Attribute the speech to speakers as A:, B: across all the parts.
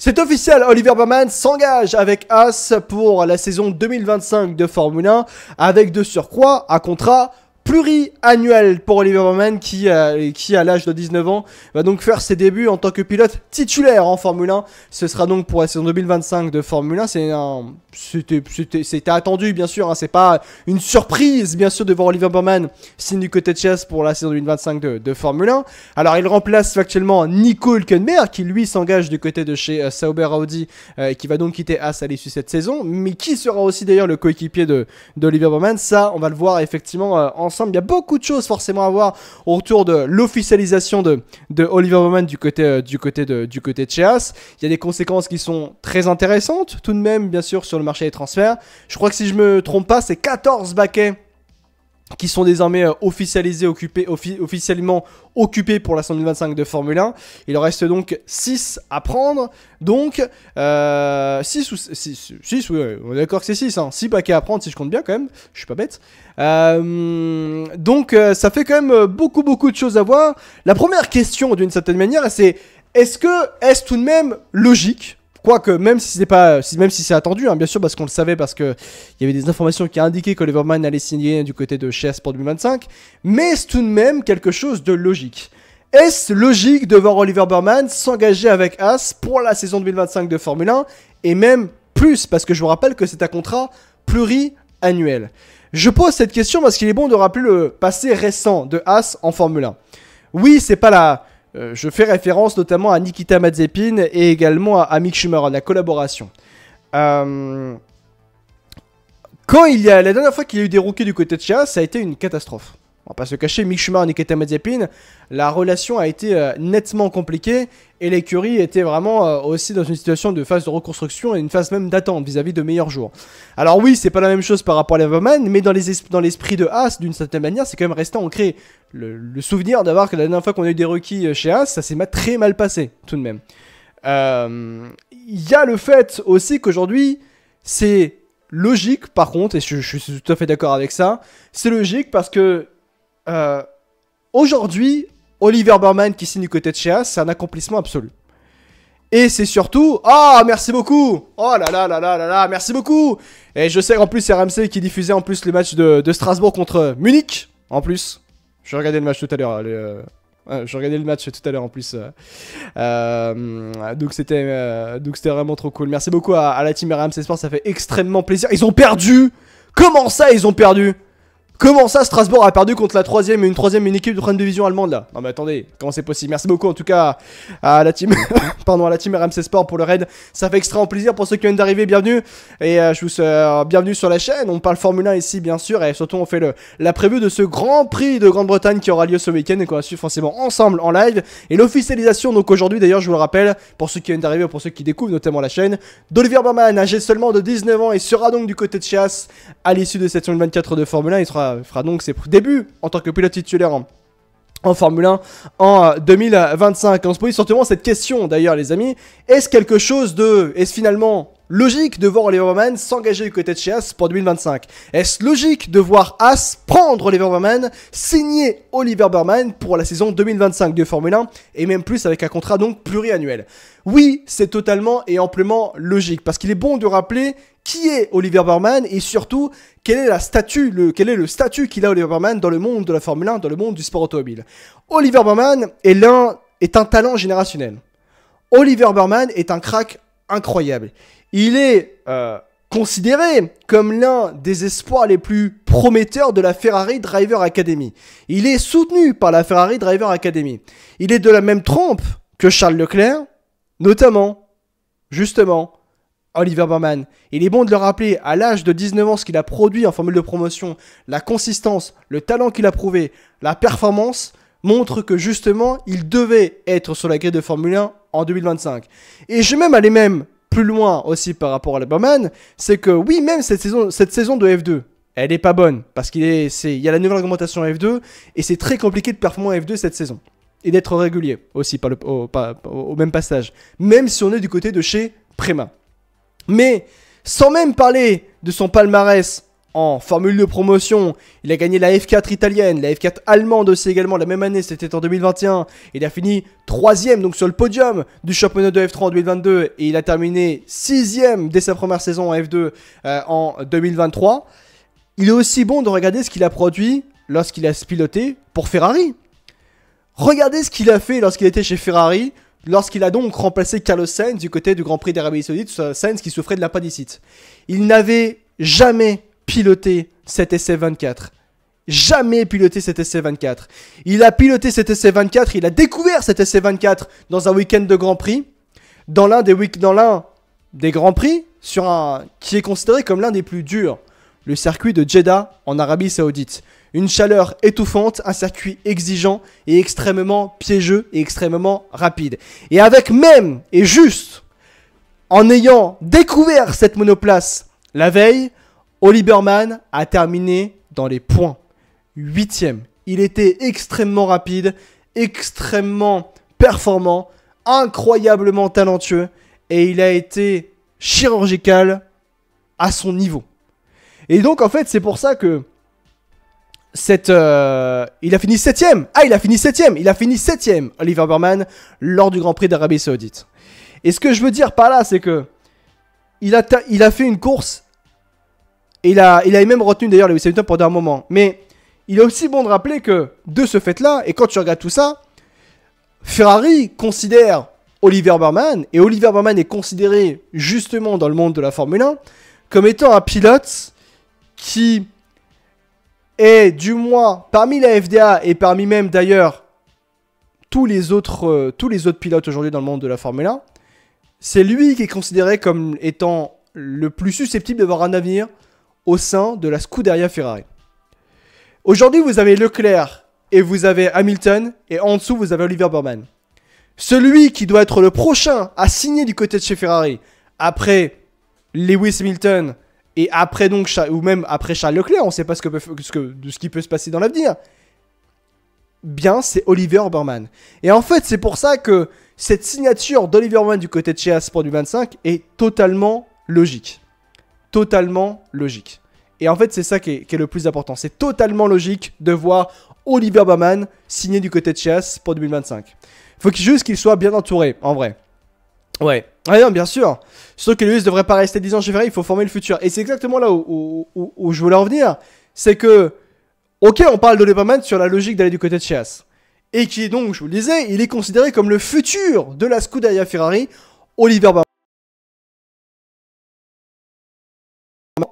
A: C'est officiel, Oliver Berman s'engage avec As pour la saison 2025 de Formule 1 avec deux surcroît à contrat pluriannuel pour Oliver Bormann qui, euh, qui à l'âge de 19 ans va donc faire ses débuts en tant que pilote titulaire en Formule 1. Ce sera donc pour la saison 2025 de Formule 1. c'était attendu bien sûr, hein. c'est pas une surprise bien sûr de voir Oliver Bowman signe du côté de Chess pour la saison 2025 de, Formule 1. Alors il remplace actuellement Nico Hülkenberg qui lui s'engage du côté de chez euh, Sauber Audi euh, et qui va donc quitter Haas à l'issue de cette saison, mais qui sera aussi d'ailleurs le coéquipier de d'Oliver Bowman. Ça on va le voir effectivement en il y a beaucoup de choses forcément à voir autour de l'officialisation de, de Oliver Bowman du côté, euh, du côté de, du côté de Cheas. Il y a des conséquences qui sont très intéressantes tout de même, bien sûr, sur le marché des transferts. Je crois que si je me trompe pas, c'est 14 baquets qui sont désormais euh, officialisés, occupés, officiellement occupés pour la 125 de Formule 1. Il en reste donc 6 à prendre. Donc, euh, 6 ou 6, 6 on est d'accord que c'est 6, hein. 6 paquets à prendre si je compte bien quand même, je suis pas bête. Euh, donc, euh, ça fait quand même beaucoup, beaucoup de choses à voir. La première question, d'une certaine manière, c'est est-ce que est-ce tout de même logique que même si c'est pas, même si c'est attendu, hein, bien sûr, parce qu'on le savait, parce qu'il y avait des informations qui indiquaient que Leverman allait signer du côté de Chess pour 2025, mais c'est tout de même quelque chose de logique. Est-ce logique de voir Oliver Berman s'engager avec As pour la saison 2025 de Formule 1 et même plus parce que je vous rappelle que c'est un contrat pluriannuel. Je pose cette question parce qu'il est bon de rappeler le passé récent de as en Formule 1. Oui, c'est pas la euh, je fais référence notamment à Nikita Mazepin et également à, Mick Schumer, à la collaboration. Euh, quand il y a, la dernière fois qu'il y a eu des rookies du côté de Chia, ça a été une catastrophe on va pas se cacher, Mick Schumacher et Nikita la relation a été euh, nettement compliquée et l'écurie était vraiment euh, aussi dans une situation de phase de reconstruction et une phase même d'attente vis-à-vis de meilleurs jours. Alors oui, c'est pas la même chose par rapport à Leverman, mais dans l'esprit de Haas, d'une certaine manière, c'est quand même restant ancré le, le souvenir d'avoir que la dernière fois qu'on a eu des requis euh, chez Haas, ça s'est très mal passé tout de même. Il y a le fait aussi qu'aujourd'hui, c'est logique par contre, et je suis tout à fait d'accord avec ça, c'est logique parce que euh, aujourd'hui, Oliver Berman qui signe du côté de Sheas, c'est un accomplissement absolu. Et c'est surtout, ah, merci beaucoup Oh là là là là là là, merci beaucoup Et je sais qu'en plus, c'est RMC qui diffusait en plus le match de, Strasbourg contre Munich, en plus. Je regardais le match tout à l'heure, euh, je regardais le match tout à l'heure en plus. Euh, donc c'était donc c'était vraiment trop cool. Merci beaucoup à, la team RMC Sport, ça fait extrêmement plaisir. Ils ont perdu Comment ça, ils ont perdu Comment ça Strasbourg a perdu contre la troisième et une troisième une équipe de troisième division allemande là Non mais attendez, comment c'est possible Merci beaucoup en tout cas à la team pardon à la team RMC Sport pour le raid. Ça fait extrêmement plaisir pour ceux qui viennent d'arriver, bienvenue et euh, je vous euh, bienvenue sur la chaîne. On parle Formule 1 ici bien sûr et surtout on fait le la prévue de ce Grand Prix de Grande-Bretagne qui aura lieu ce week-end et qu'on va suivre forcément ensemble en live et l'officialisation donc aujourd'hui d'ailleurs je vous le rappelle pour ceux qui viennent d'arriver pour ceux qui découvrent notamment la chaîne d'Olivier Berman âgé seulement de 19 ans et sera donc du côté de Chias à l'issue de cette 24 de Formule 1 il sera fera donc ses débuts en tant que pilote titulaire en, Formule 1 en 2025. Euh, On se pose certainement cette question d'ailleurs les amis, est-ce quelque chose de... Est-ce finalement logique de voir Oliver Roman s'engager du côté de chez As pour 2025 Est-ce logique de voir As prendre Oliver Berman, signer Oliver Berman pour la saison 2025 de Formule 1 et même plus avec un contrat donc pluriannuel oui, c'est totalement et amplement logique, parce qu'il est bon de rappeler qui est Oliver Berman et surtout quel est le, statut qu'il a Oliver Berman dans le monde de la Formule 1, dans le monde du sport automobile. Oliver Berman est un talent générationnel. Oliver Berman est un crack incroyable. Il est euh, considéré comme l'un des espoirs les plus prometteurs de la Ferrari Driver Academy. Il est soutenu par la Ferrari Driver Academy. Il est de la même trompe que Charles Leclerc, Notamment, justement, Oliver Berman. Il est bon de le rappeler, à l'âge de 19 ans, ce qu'il a produit en formule de promotion, la consistance, le talent qu'il a prouvé, la performance, montre que justement, il devait être sur la grille de Formule 1 en 2025. Et je vais même aller même plus loin aussi par rapport à Berman, c'est que oui, même cette saison, cette saison de F2, elle n'est pas bonne, parce qu'il est, il y a la nouvelle augmentation F2, et c'est très compliqué de performer en F2 cette saison et d'être régulier aussi au, même passage, même si on est du côté de chez Prema Mais sans même parler de son palmarès en Formule de promotion, il a gagné la F4 italienne, la F4 allemande aussi également la même année, c'était en 2021. Il a fini troisième donc sur le podium du championnat de F3 en 2022 et il a terminé sixième dès sa première saison en F2 euh, en 2023. Il est aussi bon de regarder ce qu'il a produit lorsqu'il a piloté pour Ferrari, Regardez ce qu'il a fait lorsqu'il était chez Ferrari, lorsqu'il a donc remplacé Carlos Sainz du côté du Grand Prix d'Arabie Saoudite, Sainz qui souffrait de la l'appendicite. Il n'avait jamais piloté cet essai 24 jamais piloté cet SC24. Il a piloté cet SC24, il a découvert cet SC24 dans un week-end de Grand Prix, dans l'un des, dans des Grands Prix, sur un, qui est considéré comme l'un des plus durs, le circuit de Jeddah en Arabie Saoudite. Une chaleur étouffante, un circuit exigeant et extrêmement piégeux et extrêmement rapide. Et avec même et juste, en ayant découvert cette monoplace la veille, Oliberman a terminé dans les points. Huitième. Il était extrêmement rapide, extrêmement performant, incroyablement talentueux et il a été chirurgical à son niveau. Et donc en fait c'est pour ça que cette, euh, il a fini septième. Ah, il a fini septième. Il a fini septième, Oliver Berman, lors du Grand Prix d'Arabie Saoudite. Et ce que je veux dire par là, c'est que il a, fait une course. Et il a, même retenu d'ailleurs le Hamilton pendant un moment. Mais il est aussi bon de rappeler que de ce fait-là, et quand tu regardes tout ça, Ferrari considère Oliver Berman, et Oliver Berman est considéré justement dans le monde de la Formule 1 comme étant un pilote qui et du moins, parmi la FDA et parmi même d'ailleurs tous les autres, euh, tous les autres pilotes aujourd'hui dans le monde de la Formule 1, c'est lui qui est considéré comme étant le plus susceptible d'avoir un avenir au sein de la Scuderia Ferrari. Aujourd'hui, vous avez Leclerc et vous avez Hamilton et en dessous, vous avez Oliver Burman. Celui qui doit être le prochain à signer du côté de chez Ferrari après Lewis Hamilton, et après donc, ou même après Charles Leclerc, on ne sait pas ce, que ce, qui peut se passer dans l'avenir. Bien, c'est Oliver Oberman. Et en fait, c'est pour ça que cette signature d'Oliver Berman du côté de chez pour du 25 est totalement logique. Totalement logique. Et en fait, c'est ça qui est, le plus important. C'est totalement logique de voir Oliver Berman signer du côté de chez As pour 2025. Faut juste qu'il soit bien entouré, en vrai. Ouais, Rien, ah bien sûr. Sauf que ne devrait pas rester 10 ans chez Ferrari, il faut former le futur. Et c'est exactement là où, je voulais en venir. C'est que, ok, on parle de Lieberman sur la logique d'aller du côté de Chias. Et qui donc, je vous le disais, il est considéré comme le futur de la Scuderia Ferrari, Oliver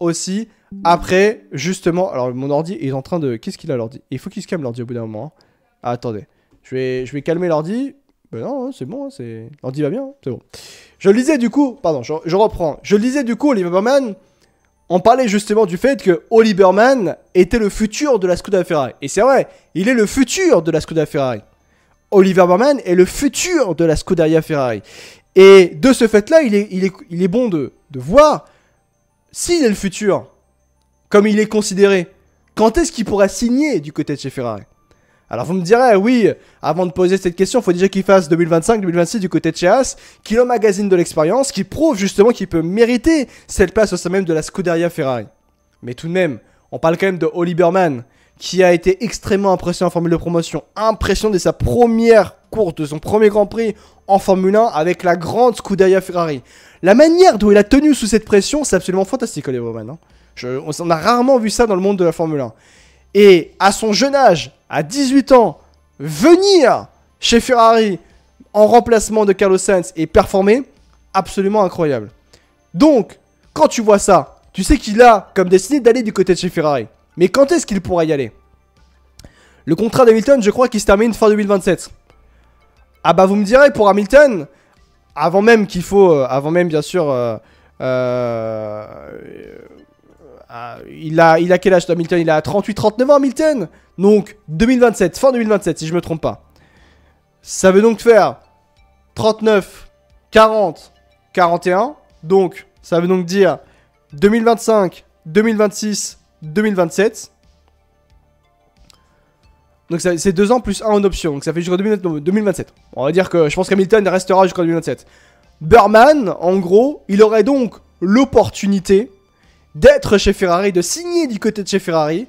A: Aussi, après, justement, alors mon ordi est en train de. Qu'est-ce qu'il a l'ordi Il faut qu'il se calme l'ordi au bout d'un moment. Hein. Ah, attendez, je vais, je vais calmer l'ordi. Ben non, hein, c'est bon, hein, c'est. dit va bien, hein, c'est bon. Je lisais du coup, pardon, je, reprends. Je lisais du coup Oliver Berman, On parlait justement du fait que Oliver Berman était le futur de la Scuderia Ferrari. Et c'est vrai, il est le futur de la Scuderia Ferrari. Oliver Berman est le futur de la Scuderia Ferrari. Et de ce fait-là, il est, il il est bon de, de voir s'il est le futur, comme il est considéré. Quand est-ce qu'il pourra signer du côté de chez Ferrari alors vous me direz, oui, avant de poser cette question, il faut déjà qu'il fasse 2025-2026 du côté de Cheas, qu'il magazine de l'expérience, qui prouve justement qu'il peut mériter cette place au sein même de la Scuderia Ferrari. Mais tout de même, on parle quand même de Mann, qui a été extrêmement impressionnant en Formule de promotion, impression de sa première course, de son premier Grand Prix en Formule 1 avec la grande Scuderia Ferrari. La manière dont il a tenu sous cette pression, c'est absolument fantastique, Oliver Hein on a rarement vu ça dans le monde de la Formule 1. Et à son jeune âge, à 18 ans, venir chez Ferrari en remplacement de Carlos Sainz et performer, absolument incroyable. Donc, quand tu vois ça, tu sais qu'il a comme destiné d'aller du côté de chez Ferrari. Mais quand est-ce qu'il pourra y aller Le contrat d'Hamilton, je crois qu'il se termine fin 2027. Ah bah vous me direz, pour Hamilton, avant même qu'il faut, euh, avant même bien sûr, euh, euh euh, il, a, il a quel âge, Hamilton Il a 38-39 ans, Hamilton Donc, 2027, fin 2027, si je me trompe pas. Ça veut donc faire 39, 40, 41. Donc, ça veut donc dire 2025, 2026, 2027. Donc c'est 2 ans plus 1 en option, donc ça fait jusqu'en 2027. On va dire que je pense qu'Hamilton restera jusqu'en 2027. Berman, en gros, il aurait donc l'opportunité d'être chez Ferrari, de signer du côté de chez Ferrari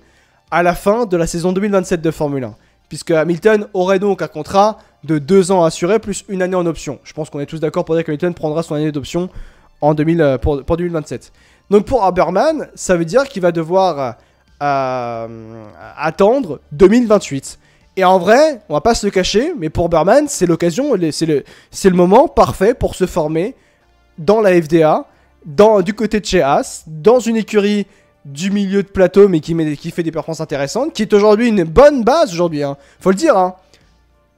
A: à la fin de la saison 2027 de Formule 1. Puisque Hamilton aurait donc un contrat de 2 ans assuré plus une année en option. Je pense qu'on est tous d'accord pour dire que Hamilton prendra son année d'option en euh, pour, 2027. Donc pour Berman, ça veut dire qu'il va devoir euh, euh, attendre 2028. Et en vrai, on va pas se le cacher, mais pour Berman, c'est l'occasion, c'est le, le, moment parfait pour se former dans la FDA du côté de chez dans une écurie du milieu de plateau, mais qui, met, qui fait des performances intéressantes, qui est aujourd'hui une bonne base aujourd'hui. Hein. Faut le dire. Hein.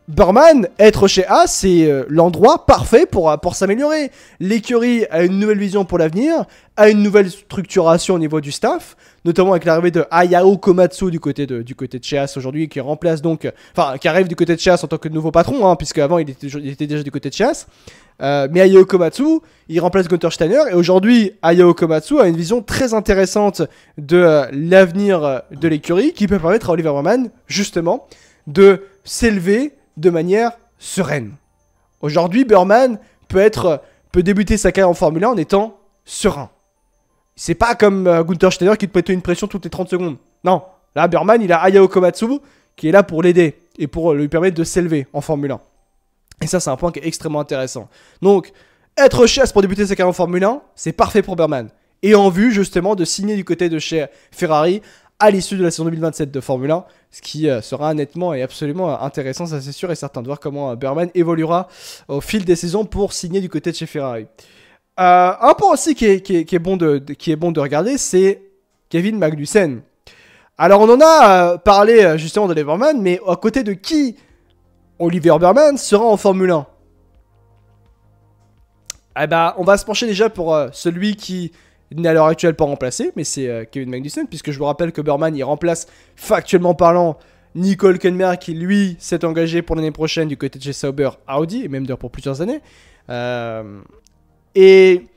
A: Burman, être chez A, c'est euh, l'endroit parfait pour, euh, pour s'améliorer. L'écurie a une nouvelle vision pour l'avenir, a une nouvelle structuration au niveau du staff, notamment avec l'arrivée de Hayao Komatsu du côté de, du côté de chez aujourd'hui, qui remplace donc, enfin, qui arrive du côté de chez en tant que nouveau patron, hein, puisque avant il était, il était déjà du côté de chez As. Euh, mais Ayao Komatsu, il remplace Gunther Steiner. Et aujourd'hui, Ayao Komatsu a une vision très intéressante de euh, l'avenir de l'écurie qui peut permettre à Oliver Berman, justement, de s'élever de manière sereine. Aujourd'hui, Berman peut, être, peut débuter sa carrière en Formule 1 en étant serein. C'est pas comme Gunter euh, Gunther Steiner qui te être une pression toutes les 30 secondes. Non, là, Berman, il a Ayao Komatsu qui est là pour l'aider et pour lui permettre de s'élever en Formule 1. Et ça, c'est un point qui est extrêmement intéressant. Donc, être chasse pour débuter sa carrière en Formule 1, c'est parfait pour Berman. Et en vue, justement, de signer du côté de chez Ferrari à l'issue de la saison 2027 de Formule 1, ce qui euh, sera nettement et absolument intéressant, ça c'est sûr et certain, de voir comment euh, Berman évoluera au fil des saisons pour signer du côté de chez Ferrari. Euh, un point aussi qui est, bon, de, qui est bon de regarder, c'est Kevin Magnussen. Alors on en a parlé justement de Leverman, mais à côté de qui Oliver Berman sera en Formule 1 Eh bah, on va se pencher déjà pour euh, celui qui n'est à l'heure actuelle pas remplacé, mais c'est euh, Kevin Magnussen, puisque je vous rappelle que Berman, il remplace, factuellement parlant, Nicole Kenmer, qui lui s'est engagé pour l'année prochaine du côté de chez Sauber Audi, et même d'ailleurs pour plusieurs années. Euh, et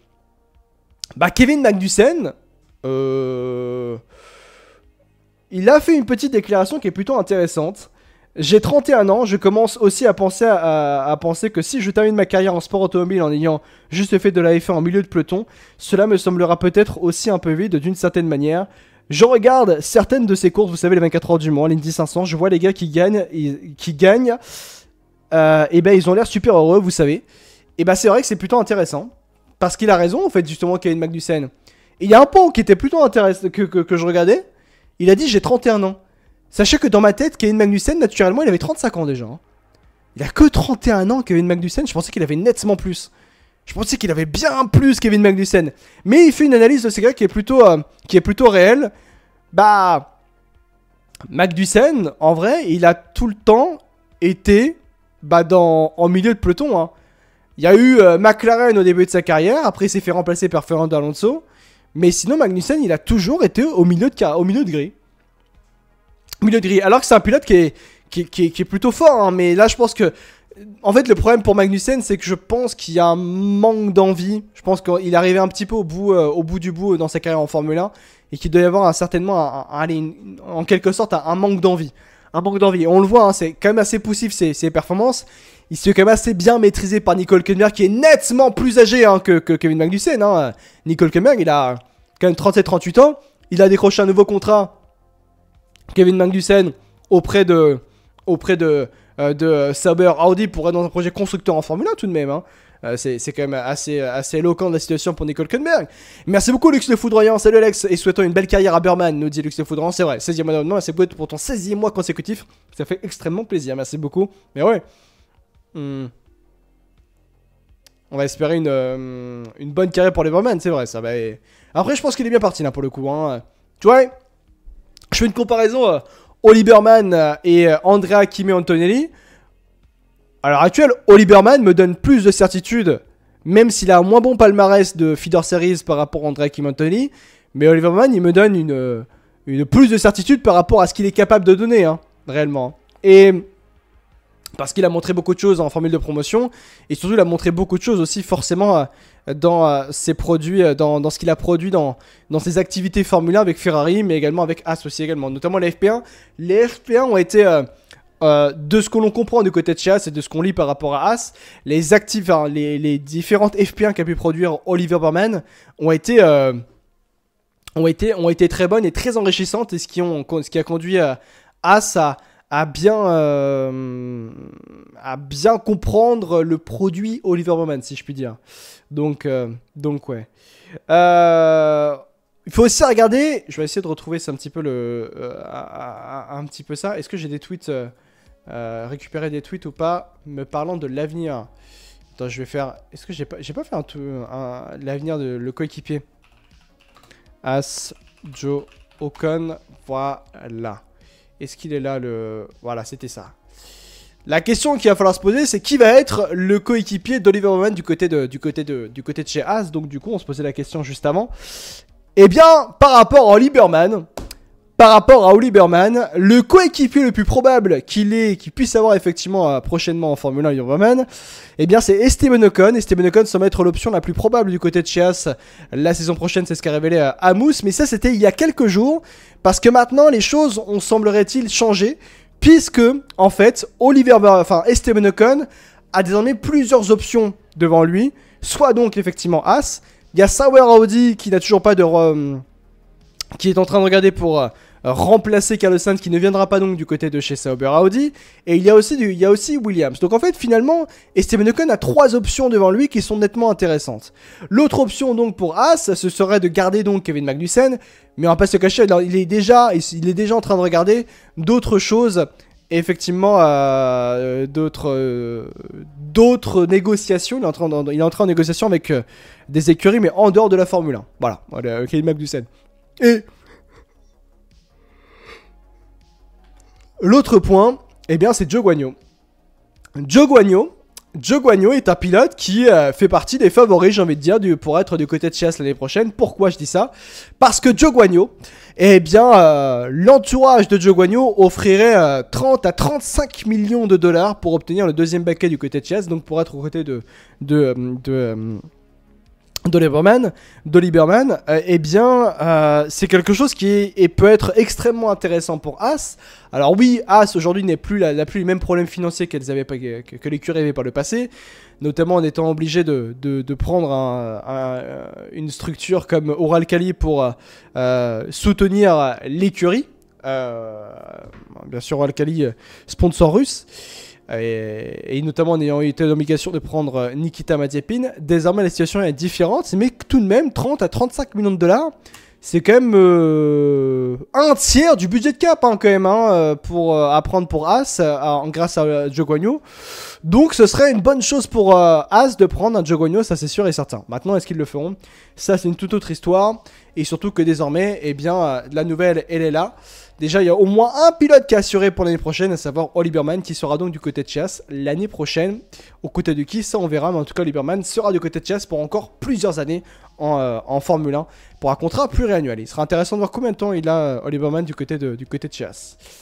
A: bah, Kevin Magnussen, il a fait une petite déclaration qui est plutôt intéressante. J'ai 31 ans, je commence aussi à penser, à, penser que si je termine ma carrière en sport automobile en ayant juste fait de la F1 en milieu de peloton, cela me semblera peut-être aussi un peu vide d'une certaine manière. Je regarde certaines de ces courses, vous savez, les 24 heures du Mans, l'Indy 500, je vois les gars qui gagnent, qui gagnent, euh, et ben ils ont l'air super heureux, vous savez. Et ben c'est vrai que c'est plutôt intéressant, parce qu'il a raison en fait, justement, Kevin Magnussen. Il y a un point qui était plutôt intéressant, que, que je regardais, il a dit j'ai 31 ans. Sachez que dans ma tête, Kevin Magnussen, naturellement, il avait 35 ans déjà. Hein. Il a que 31 ans, Kevin Magnussen. Je pensais qu'il avait nettement plus. Je pensais qu'il avait bien plus, Kevin Magnussen. Mais il fait une analyse de ces gars qui est plutôt, euh, qui est plutôt réelle. Bah, Magnussen, en vrai, il a tout le temps été bah, dans, en milieu de peloton. Hein. Il y a eu euh, McLaren au début de sa carrière. Après, il s'est fait remplacer par Fernando Alonso. Mais sinon, Magnussen, il a toujours été au milieu de, au milieu de milieu de gris, Alors que c'est un pilote qui est, qui, est plutôt fort, hein. mais là je pense que en fait, le problème pour Magnussen, c'est que je pense qu'il y a un manque d'envie. Je pense qu'il est arrivé un petit peu au bout, euh, au bout du bout euh, dans sa carrière en Formule 1 et qu'il doit y avoir certainement, en quelque sorte, un, manque d'envie. Un manque d'envie. On le voit, hein, c'est quand même assez poussif ses, ses, performances. Il se fait quand même assez bien maîtrisé par Nicole Kemmer, qui est nettement plus âgé hein, que, Kevin Magnussen. Nicole Kemmer, il a quand même 37-38 ans. Il a décroché un nouveau contrat Kevin Magnussen auprès de, auprès de, euh, de euh, Sauber Audi pour être dans un projet constructeur en Formule 1 tout de même. Hein. Euh, c'est, quand même assez, assez éloquent de la situation pour Nicole Kenberg. Merci beaucoup, Lux le Foudroyant. Salut, Alex. Et souhaitons une belle carrière à Berman, nous dit Lux le Foudroyant. C'est vrai, 16e mois demain, c'est pour ton 16e mois consécutif. Ça fait extrêmement plaisir. Merci beaucoup. Mais ouais. Hmm. On va espérer une, une bonne carrière pour les Berman, c'est vrai. ça. Après, je pense qu'il est bien parti là pour le coup. Hein. Tu vois je fais une comparaison. Euh, Oliverman euh, et euh, Andrea Kimé Antonelli. À l'heure actuelle, Oliverman me donne plus de certitude, même s'il a un moins bon palmarès de feeder series par rapport à Andrea Kimé Antonelli. Mais Oliverman il me donne une, une plus de certitude par rapport à ce qu'il est capable de donner, hein, réellement. Et parce qu'il a montré beaucoup de choses en formule de promotion et surtout il a montré beaucoup de choses aussi forcément euh, dans euh, ses produits, euh, dans, ce qu'il a produit dans, dans ses activités Formule 1 avec Ferrari mais également avec As aussi également, notamment les FP1. Les FP1 ont été... de ce que l'on comprend du côté de chez et de ce qu'on lit par rapport à As, les, actifs, les, différentes FP1 qu'a pu produire Oliver Berman ont été ont été, ont été très bonnes et très enrichissantes et ce qui, ont, ce qui a conduit à As à, à bien, euh, bien comprendre le produit Oliver Bowman, si je puis dire. Donc, euh, donc ouais. Euh, il faut aussi regarder. Je vais essayer de retrouver un petit peu le, un, petit peu ça. Est-ce que j'ai des tweets récupérer des tweets ou pas me parlant de l'avenir. Attends, je vais faire. Est-ce que j'ai pas, fait un, un l'avenir de le coéquipier. As Joe Ocon, voilà. Est-ce qu'il est là le... Voilà, c'était ça. La question qu'il va falloir se poser, c'est qui va être le coéquipier d'Oliver Roman du côté de, du côté de, du côté de chez As. Donc du coup, on se posait la question juste avant. Eh bien, par rapport à Liberman, par rapport à Berman, le coéquipier le plus probable qu'il est, qu'il puisse avoir effectivement euh, prochainement en Formule 1 Man, eh bien c'est Esteban Ocon. Esteban Ocon semble être l'option la plus probable du côté de Chias la saison prochaine, c'est ce qu'a révélé à euh, Amous, mais ça c'était il y a quelques jours, parce que maintenant les choses ont semblerait-il changé, puisque en fait Oliver, enfin Esteban Ocon a désormais plusieurs options devant lui, soit donc effectivement As, il y a Sauer Audi qui n'a toujours pas de qui est en train de regarder pour euh, remplacer Carlos Sainz qui ne viendra pas donc du côté de chez Sauber Audi et il y a aussi du, il y a aussi Williams. Donc en fait finalement Esteban Ocon a trois options devant lui qui sont nettement intéressantes. L'autre option donc pour Haas ce serait de garder donc Kevin Magnussen mais on va pas se cacher il est déjà il est déjà en train de regarder d'autres choses effectivement euh, d'autres euh, d'autres négociations. Il est, en train il est en train négociation avec des écuries, mais en dehors de la Formule 1. Voilà, Kevin Magnussen. Et l'autre point, eh bien, c'est Joe Guagno. Joe Guagno, est un pilote qui euh, fait partie des favoris, j'ai envie de dire, pour être du côté de Chias l'année prochaine. Pourquoi je dis ça Parce que Joe Guagno, eh bien, euh, l'entourage de Joe Guagno offrirait 30 euh, à 35 millions de dollars pour obtenir le deuxième baquet du côté de Chias, donc pour être au côté de, de, de de Lieberman, euh, eh bien, euh, c'est quelque chose qui est, peut être extrêmement intéressant pour As. Alors oui, As aujourd'hui n'est plus la, n'a plus les mêmes problèmes financiers qu'elles avaient pas, que, les curés avaient par le passé, notamment en étant obligé de, prendre euh, une structure comme Oral Cali pour soutenir l'écurie. bien sûr, Oral Cali, sponsor russe. Euh, et, notamment en ayant été l'obligation de prendre euh, Nikita Mazepin, désormais la situation est différente, mais tout de même 30 à 35 millions de dollars, c'est quand même euh, un tiers du budget de cap hein, quand même hein, pour apprendre pour As en grâce à Jogonio. Donc ce serait une bonne chose pour As de prendre un Jogonio, ça c'est sûr et certain. Maintenant est-ce qu'ils le feront Ça c'est une toute autre histoire et surtout que désormais eh bien la nouvelle elle est là. Déjà, il y a au moins un pilote qui est assuré pour l'année prochaine, à savoir Oliverman, qui sera donc du côté de chasse l'année prochaine. Au côté de qui, ça on verra, mais en tout cas, Oliverman sera du côté de chasse pour encore plusieurs années en, euh, Formule 1 pour un contrat pluriannuel. Il sera intéressant de voir combien de temps il a, euh, Oliverman, du côté de, du côté de